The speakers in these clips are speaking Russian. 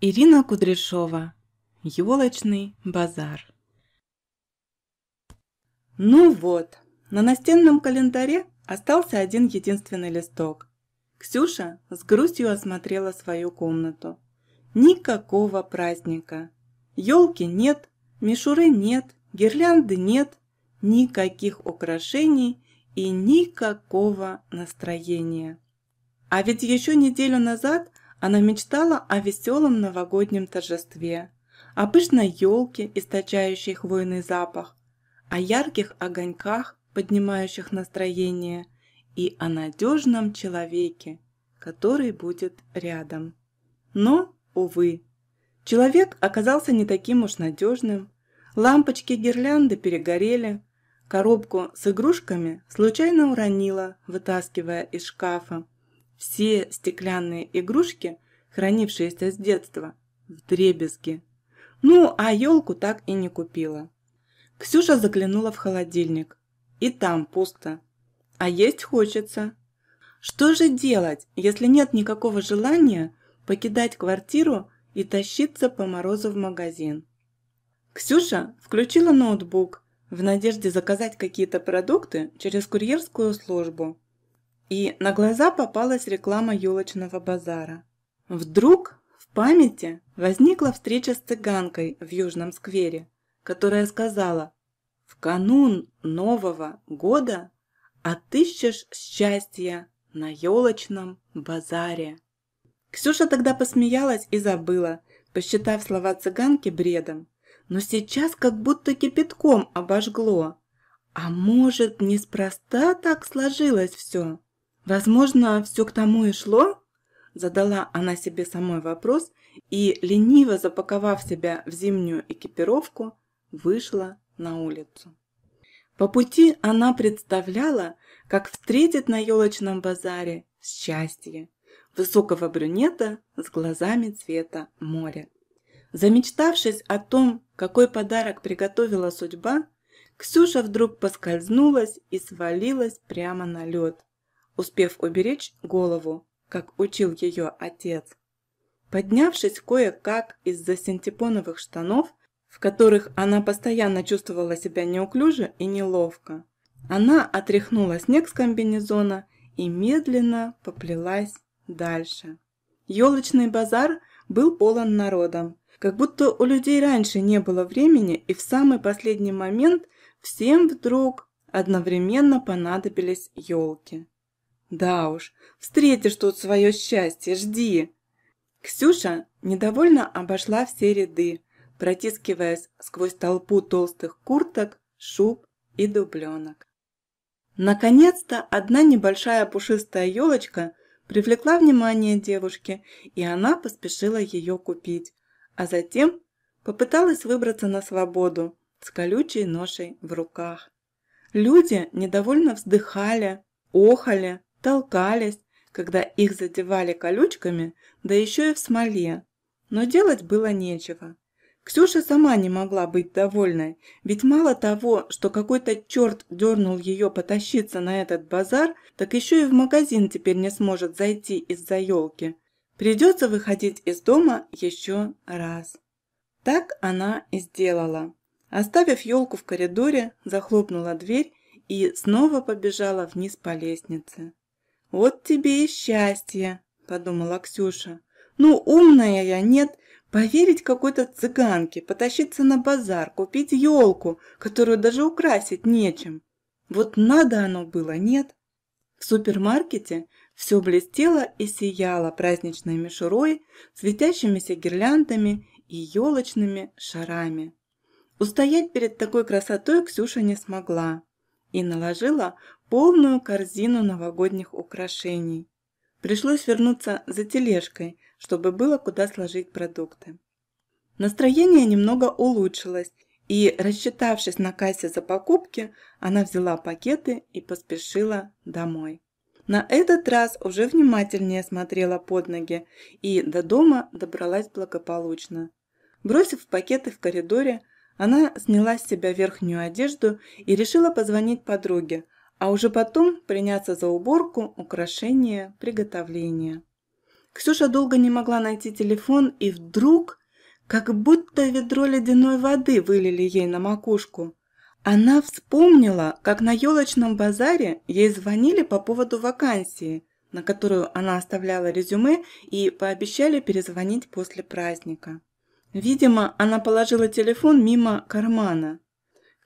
Ирина Кудряшова. Ёлочный базар. Ну вот, на настенном календаре остался один единственный листок. Ксюша с грустью осмотрела свою комнату. Никакого праздника. Ёлки нет, мишуры нет, гирлянды нет, никаких украшений и никакого настроения. А ведь еще неделю назад она мечтала о веселом новогоднем торжестве, о елке, источающей хвойный запах, о ярких огоньках, поднимающих настроение, и о надежном человеке, который будет рядом. Но, увы, человек оказался не таким уж надежным. Лампочки гирлянды перегорели, коробку с игрушками случайно уронила, вытаскивая из шкафа. Все стеклянные игрушки, хранившиеся с детства, в дребезги. Ну, а елку так и не купила. Ксюша заглянула в холодильник. И там пусто. А есть хочется. Что же делать, если нет никакого желания покидать квартиру и тащиться по морозу в магазин? Ксюша включила ноутбук в надежде заказать какие-то продукты через курьерскую службу и на глаза попалась реклама елочного базара. Вдруг в памяти возникла встреча с цыганкой в Южном сквере, которая сказала «В канун Нового года отыщешь счастье на елочном базаре». Ксюша тогда посмеялась и забыла, посчитав слова цыганки бредом. Но сейчас как будто кипятком обожгло. А может, неспроста так сложилось все? Возможно, все к тому и шло? Задала она себе самой вопрос и, лениво запаковав себя в зимнюю экипировку, вышла на улицу. По пути она представляла, как встретит на елочном базаре счастье высокого брюнета с глазами цвета моря. Замечтавшись о том, какой подарок приготовила судьба, Ксюша вдруг поскользнулась и свалилась прямо на лед успев уберечь голову, как учил ее отец. Поднявшись кое-как из-за синтепоновых штанов, в которых она постоянно чувствовала себя неуклюже и неловко, она отряхнула снег с комбинезона и медленно поплелась дальше. Елочный базар был полон народом, как будто у людей раньше не было времени и в самый последний момент всем вдруг одновременно понадобились елки. Да уж, встретишь тут свое счастье, жди. Ксюша недовольно обошла все ряды, протискиваясь сквозь толпу толстых курток, шуб и дубленок. Наконец-то одна небольшая пушистая елочка привлекла внимание девушки, и она поспешила ее купить, а затем попыталась выбраться на свободу с колючей ношей в руках. Люди недовольно вздыхали, охали, толкались, когда их задевали колючками, да еще и в смоле. Но делать было нечего. Ксюша сама не могла быть довольной, ведь мало того, что какой-то черт дернул ее потащиться на этот базар, так еще и в магазин теперь не сможет зайти из-за елки. Придется выходить из дома еще раз. Так она и сделала. Оставив елку в коридоре, захлопнула дверь и снова побежала вниз по лестнице. «Вот тебе и счастье», – подумала Ксюша. «Ну, умная я, нет, поверить какой-то цыганке, потащиться на базар, купить елку, которую даже украсить нечем. Вот надо оно было, нет?» В супермаркете все блестело и сияло праздничной мишурой, светящимися гирляндами и елочными шарами. Устоять перед такой красотой Ксюша не смогла и наложила полную корзину новогодних украшений. Пришлось вернуться за тележкой, чтобы было куда сложить продукты. Настроение немного улучшилось, и, рассчитавшись на кассе за покупки, она взяла пакеты и поспешила домой. На этот раз уже внимательнее смотрела под ноги и до дома добралась благополучно. Бросив пакеты в коридоре, она сняла с себя верхнюю одежду и решила позвонить подруге – а уже потом приняться за уборку, украшение, приготовление. Ксюша долго не могла найти телефон, и вдруг, как будто ведро ледяной воды вылили ей на макушку. Она вспомнила, как на елочном базаре ей звонили по поводу вакансии, на которую она оставляла резюме и пообещали перезвонить после праздника. Видимо, она положила телефон мимо кармана –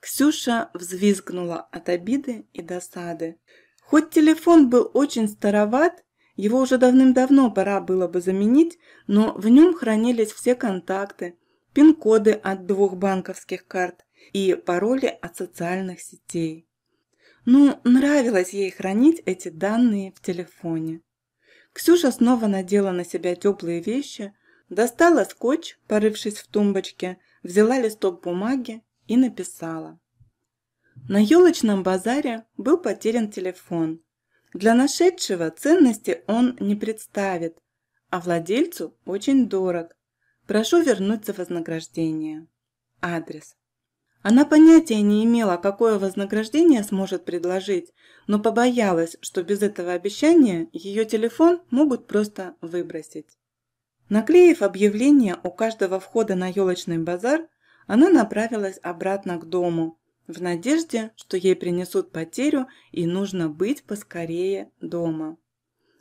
Ксюша взвизгнула от обиды и досады. Хоть телефон был очень староват, его уже давным-давно пора было бы заменить, но в нем хранились все контакты, пин-коды от двух банковских карт и пароли от социальных сетей. Ну, нравилось ей хранить эти данные в телефоне. Ксюша снова надела на себя теплые вещи, достала скотч, порывшись в тумбочке, взяла листок бумаги и написала. На елочном базаре был потерян телефон. Для нашедшего ценности он не представит, а владельцу очень дорог. Прошу вернуть за вознаграждение. Адрес. Она понятия не имела, какое вознаграждение сможет предложить, но побоялась, что без этого обещания ее телефон могут просто выбросить. Наклеив объявление у каждого входа на елочный базар, она направилась обратно к дому, в надежде, что ей принесут потерю и нужно быть поскорее дома.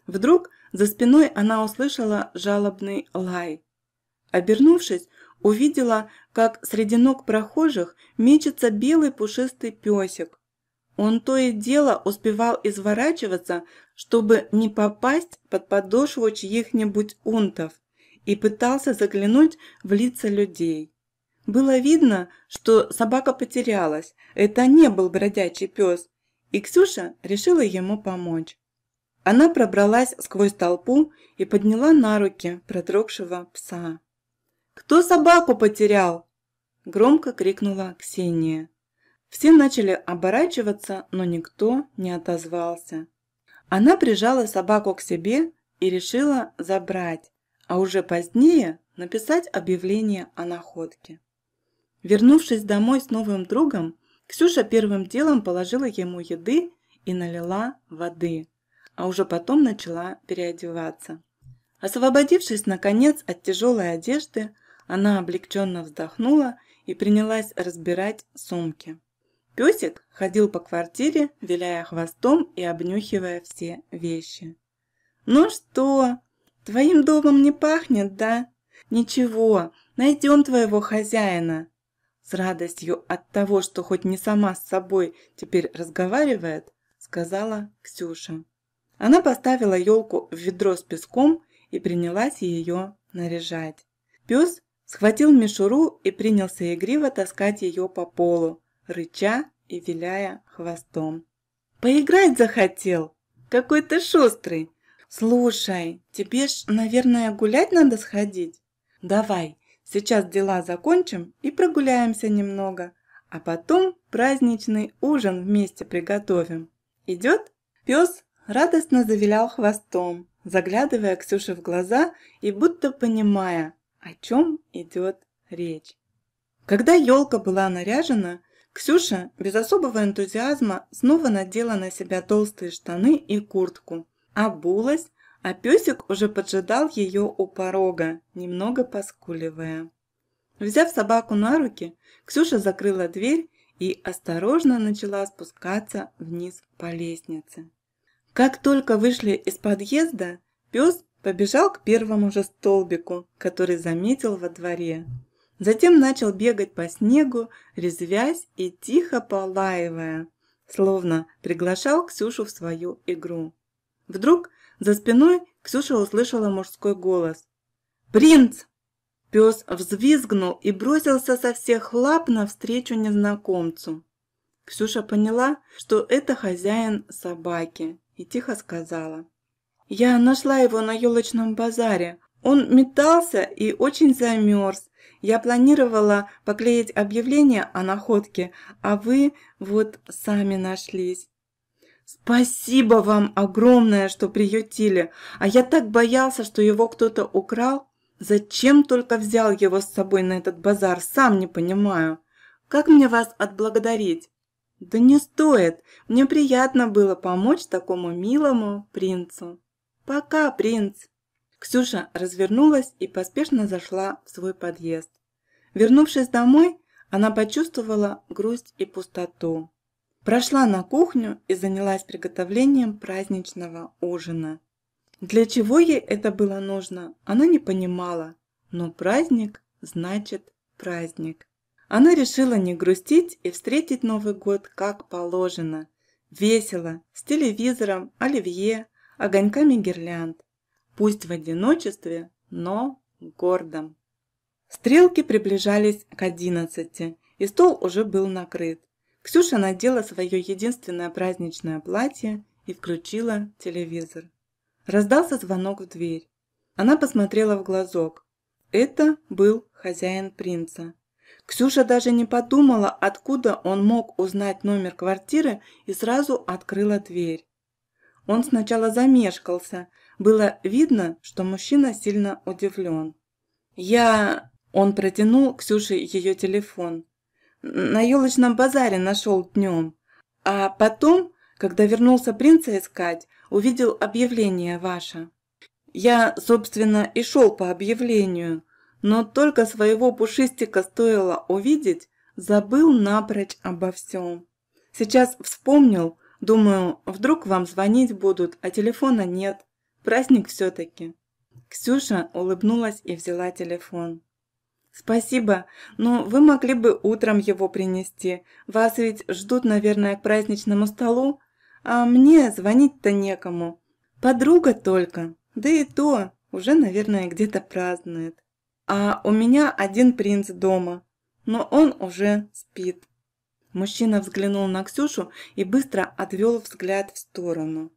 Вдруг за спиной она услышала жалобный лай. Обернувшись, увидела, как среди ног прохожих мечется белый пушистый песик. Он то и дело успевал изворачиваться, чтобы не попасть под подошву чьих-нибудь унтов, и пытался заглянуть в лица людей. Было видно, что собака потерялась. Это не был бродячий пес. И Ксюша решила ему помочь. Она пробралась сквозь толпу и подняла на руки протрогшего пса. «Кто собаку потерял?» – громко крикнула Ксения. Все начали оборачиваться, но никто не отозвался. Она прижала собаку к себе и решила забрать, а уже позднее написать объявление о находке. Вернувшись домой с новым другом, Ксюша первым делом положила ему еды и налила воды, а уже потом начала переодеваться. Освободившись, наконец, от тяжелой одежды, она облегченно вздохнула и принялась разбирать сумки. Песик ходил по квартире, виляя хвостом и обнюхивая все вещи. «Ну что, твоим домом не пахнет, да? Ничего, найдем твоего хозяина!» С радостью от того, что хоть не сама с собой теперь разговаривает, сказала Ксюша. Она поставила елку в ведро с песком и принялась ее наряжать. Пес схватил мишуру и принялся игриво таскать ее по полу, рыча и виляя хвостом. «Поиграть захотел? Какой ты шустрый! Слушай, тебе ж, наверное, гулять надо сходить? Давай, Сейчас дела закончим и прогуляемся немного, а потом праздничный ужин вместе приготовим. Идет?» Пес радостно завилял хвостом, заглядывая Ксюше в глаза и будто понимая, о чем идет речь. Когда елка была наряжена, Ксюша без особого энтузиазма снова надела на себя толстые штаны и куртку, обулась, а песик уже поджидал ее у порога, немного поскуливая. Взяв собаку на руки, Ксюша закрыла дверь и осторожно начала спускаться вниз по лестнице. Как только вышли из подъезда, пес побежал к первому же столбику, который заметил во дворе. Затем начал бегать по снегу, резвясь и тихо полаивая, словно приглашал Ксюшу в свою игру. Вдруг за спиной Ксюша услышала мужской голос. «Принц!» Пес взвизгнул и бросился со всех лап навстречу незнакомцу. Ксюша поняла, что это хозяин собаки, и тихо сказала. «Я нашла его на елочном базаре. Он метался и очень замерз. Я планировала поклеить объявление о находке, а вы вот сами нашлись. Спасибо вам огромное, что приютили. А я так боялся, что его кто-то украл. Зачем только взял его с собой на этот базар, сам не понимаю. Как мне вас отблагодарить? Да не стоит. Мне приятно было помочь такому милому принцу. Пока, принц. Ксюша развернулась и поспешно зашла в свой подъезд. Вернувшись домой, она почувствовала грусть и пустоту. Прошла на кухню и занялась приготовлением праздничного ужина. Для чего ей это было нужно, она не понимала, но праздник значит праздник. Она решила не грустить и встретить Новый год как положено. Весело, с телевизором, оливье, огоньками гирлянд. Пусть в одиночестве, но гордом. Стрелки приближались к одиннадцати, и стол уже был накрыт. Ксюша надела свое единственное праздничное платье и включила телевизор. Раздался звонок в дверь. Она посмотрела в глазок. Это был хозяин принца. Ксюша даже не подумала, откуда он мог узнать номер квартиры и сразу открыла дверь. Он сначала замешкался. Было видно, что мужчина сильно удивлен. «Я...» Он протянул Ксюше ее телефон на елочном базаре нашел днем. А потом, когда вернулся принца искать, увидел объявление ваше. Я, собственно, и шел по объявлению, но только своего пушистика стоило увидеть, забыл напрочь обо всем. Сейчас вспомнил, думаю, вдруг вам звонить будут, а телефона нет. Праздник все-таки. Ксюша улыбнулась и взяла телефон. «Спасибо, но вы могли бы утром его принести. Вас ведь ждут, наверное, к праздничному столу, а мне звонить-то некому. Подруга только, да и то, уже, наверное, где-то празднует. А у меня один принц дома, но он уже спит». Мужчина взглянул на Ксюшу и быстро отвел взгляд в сторону.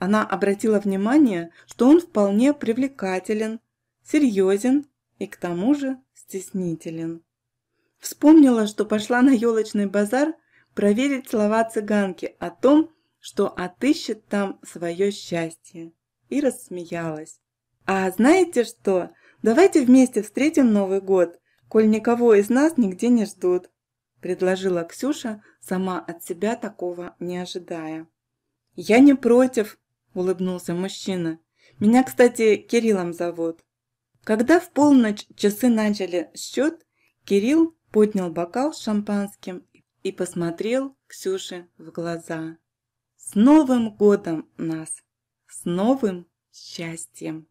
Она обратила внимание, что он вполне привлекателен, серьезен и к тому же стеснителен. Вспомнила, что пошла на елочный базар проверить слова цыганки о том, что отыщет там свое счастье, и рассмеялась. «А знаете что? Давайте вместе встретим Новый год, коль никого из нас нигде не ждут», предложила Ксюша, сама от себя такого не ожидая. «Я не против», – улыбнулся мужчина. «Меня, кстати, Кириллом зовут». Когда в полночь часы начали счет, Кирилл поднял бокал с шампанским и посмотрел Ксюше в глаза. «С Новым годом нас! С новым счастьем!»